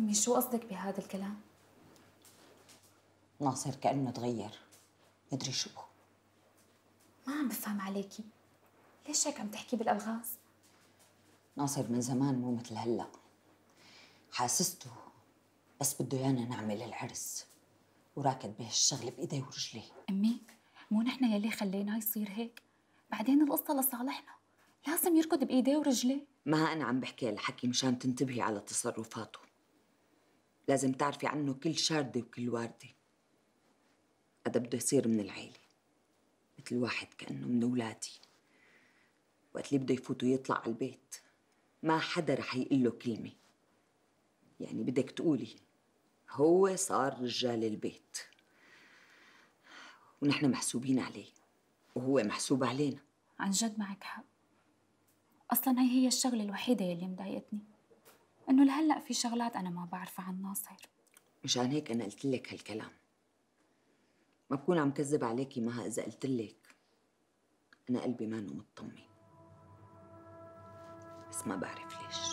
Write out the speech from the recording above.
أمي شو قصدك بهذا الكلام؟ ناصر كأنه تغير مدري شو ما عم بفهم عليكي ليش هيك عم تحكي بالألغاز؟ ناصر من زمان مو مثل هلا حاسسته بس بده يانا نعمل العرس وراكد بهالشغل بإيدي ورجلي أمي مو نحن يلي خليناه يصير هيك بعدين القصة لصالحنا لازم يركض بإيدي ورجلي ما أنا عم بحكي هالحكي مشان تنتبهي على تصرفاته لازم تعرفي عنه كل شاردة وكل وردة هذا بده يصير من العيلة مثل واحد كأنه من أولادي وقت اللي بده يفوت ويطلع على البيت ما حدا رح يقول له كلمة يعني بدك تقولي هو صار رجال البيت ونحن محسوبين عليه وهو محسوب علينا عن جد معك حق اصلا هي هي الشغله الوحيده يلي مضايقتني انه لهلا في شغلات انا ما بعرفها عن ناصر مشان هيك انا قلت لك هالكلام ما بكون عم كذب عليكي مها اذا قلت لك انا قلبي مانو مطمن بس ما بعرف ليش